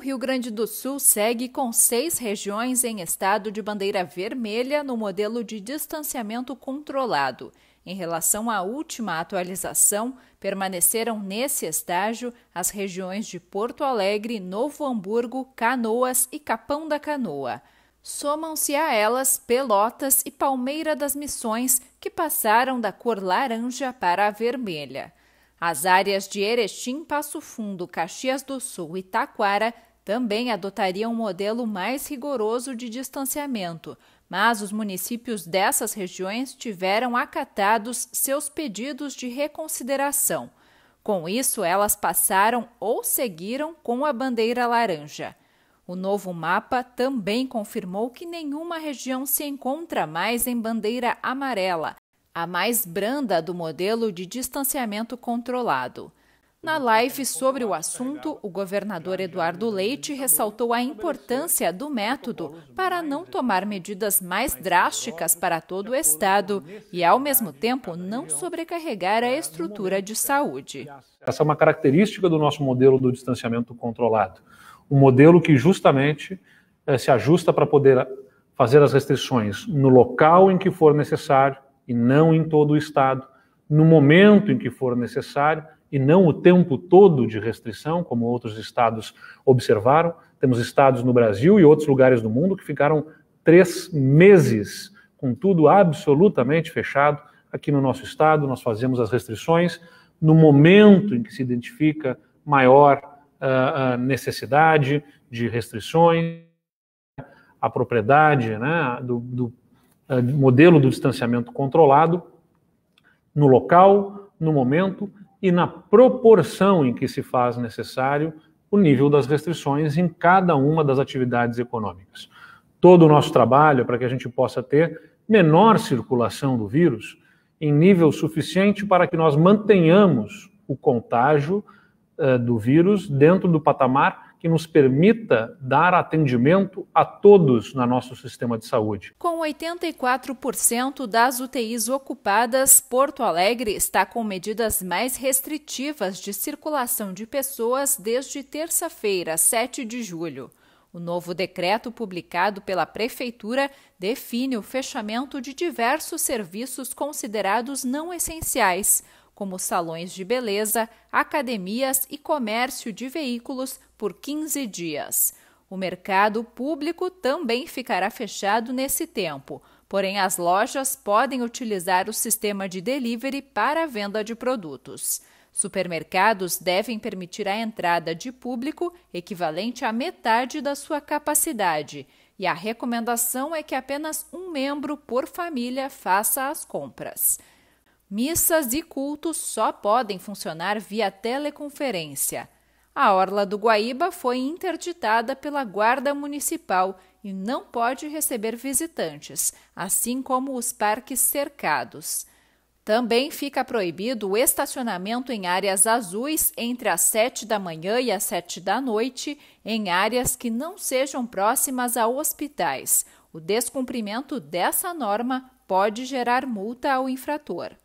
Rio Grande do Sul segue com seis regiões em estado de bandeira vermelha no modelo de distanciamento controlado. Em relação à última atualização, permaneceram nesse estágio as regiões de Porto Alegre, Novo Hamburgo, Canoas e Capão da Canoa. Somam-se a elas Pelotas e Palmeira das Missões, que passaram da cor laranja para a vermelha. As áreas de Erechim, Passo Fundo, Caxias do Sul e Taquara também adotaria um modelo mais rigoroso de distanciamento, mas os municípios dessas regiões tiveram acatados seus pedidos de reconsideração. Com isso, elas passaram ou seguiram com a bandeira laranja. O novo mapa também confirmou que nenhuma região se encontra mais em bandeira amarela, a mais branda do modelo de distanciamento controlado. Na live sobre o assunto, o governador Eduardo Leite ressaltou a importância do método para não tomar medidas mais drásticas para todo o Estado e, ao mesmo tempo, não sobrecarregar a estrutura de saúde. Essa é uma característica do nosso modelo do distanciamento controlado. Um modelo que justamente eh, se ajusta para poder fazer as restrições no local em que for necessário e não em todo o Estado, no momento em que for necessário e não o tempo todo de restrição, como outros estados observaram. Temos estados no Brasil e outros lugares do mundo que ficaram três meses com tudo absolutamente fechado. Aqui no nosso estado, nós fazemos as restrições no momento em que se identifica maior uh, necessidade de restrições, a propriedade né, do, do uh, modelo do distanciamento controlado, no local, no momento e na proporção em que se faz necessário o nível das restrições em cada uma das atividades econômicas. Todo o nosso trabalho é para que a gente possa ter menor circulação do vírus em nível suficiente para que nós mantenhamos o contágio uh, do vírus dentro do patamar que nos permita dar atendimento a todos no nosso sistema de saúde. Com 84% das UTIs ocupadas, Porto Alegre está com medidas mais restritivas de circulação de pessoas desde terça-feira, 7 de julho. O novo decreto publicado pela Prefeitura define o fechamento de diversos serviços considerados não essenciais como salões de beleza, academias e comércio de veículos, por 15 dias. O mercado público também ficará fechado nesse tempo, porém as lojas podem utilizar o sistema de delivery para a venda de produtos. Supermercados devem permitir a entrada de público equivalente à metade da sua capacidade, e a recomendação é que apenas um membro por família faça as compras. Missas e cultos só podem funcionar via teleconferência. A Orla do Guaíba foi interditada pela Guarda Municipal e não pode receber visitantes, assim como os parques cercados. Também fica proibido o estacionamento em áreas azuis entre as sete da manhã e as sete da noite, em áreas que não sejam próximas a hospitais. O descumprimento dessa norma pode gerar multa ao infrator.